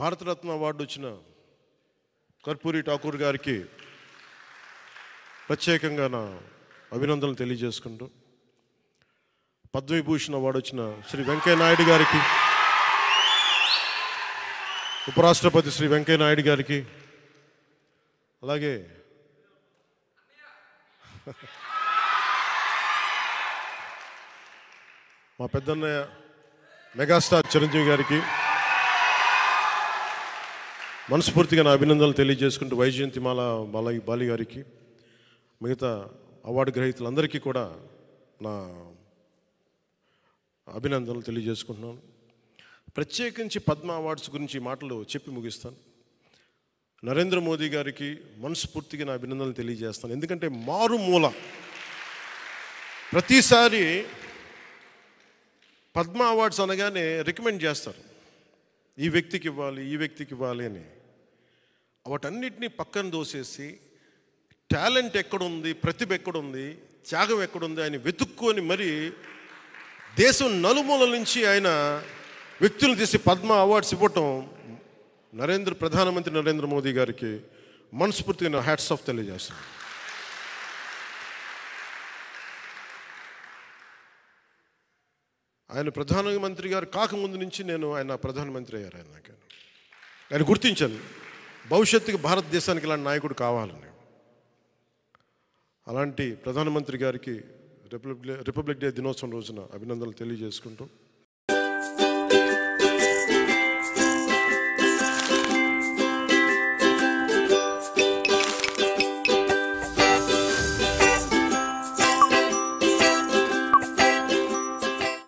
Bharat Ratna award వచ్చిన కర్పూరి ఠాకూర్ గారికి ప్రత్యేకంగా నా అభినందనలు తెలియజేసుకుంటూ పద్మవిభూషణ్ అవార్డు వచ్చిన శ్రీ వెంకయ్యనాయుడు గారికి ఉపరాష్ట్రపతి శ్రీ వెంకయ్యనాయుడు గారికి అలాగే మా పెద్దన్నయ్య మెగాస్టార్ చిరంజీవి గారికి మనస్ఫూర్తిగా నా అభినందనలు తెలియజేసుకుంటూ వైజయంతిమాల బాలయ్య బాలి గారికి మిగతా అవార్డు గ్రహీతలందరికీ కూడా నా అభినందనలు తెలియజేసుకుంటున్నాను ప్రత్యేకించి పద్మ అవార్డ్స్ గురించి మాటలు చెప్పి ముగిస్తాను నరేంద్ర మోదీ గారికి మనస్ఫూర్తిగా నా అభినందనలు తెలియజేస్తాను ఎందుకంటే మారుమూల ప్రతిసారి పద్మ అవార్డ్స్ అనగానే రికమెండ్ చేస్తారు ఈ వ్యక్తికి ఇవ్వాలి ఈ వ్యక్తికి ఇవ్వాలి అని వాటన్నిటిని పక్కన దోసేసి టాలెంట్ ఎక్కడుంది ప్రతిభ ఎక్కడుంది త్యాగం ఎక్కడుంది ఆయన వెతుక్కొని మరి దేశం నలుమూల నుంచి ఆయన వ్యక్తులను తీసి పద్మ అవార్డ్స్ ఇవ్వటం నరేంద్ర ప్రధానమంత్రి నరేంద్ర మోదీ గారికి మనస్ఫూర్తిగా నా హ్యాట్స్ ఆఫ్ తెలియజేస్తాను ఆయన ప్రధానమంత్రి గారు కాకముందు నుంచి నేను ఆయన ప్రధానమంత్రి అయ్యారు ఆయన నాకు ఆయన గుర్తించాను భవిష్యత్తుకి భారతదేశానికి ఇలాంటి నాయకుడు కావాలని అలాంటి ప్రధానమంత్రి గారికి రిపబ్లిక్ రిపబ్లిక్ డే దినోత్సవం రోజున అభినందనలు తెలియజేసుకుంటూ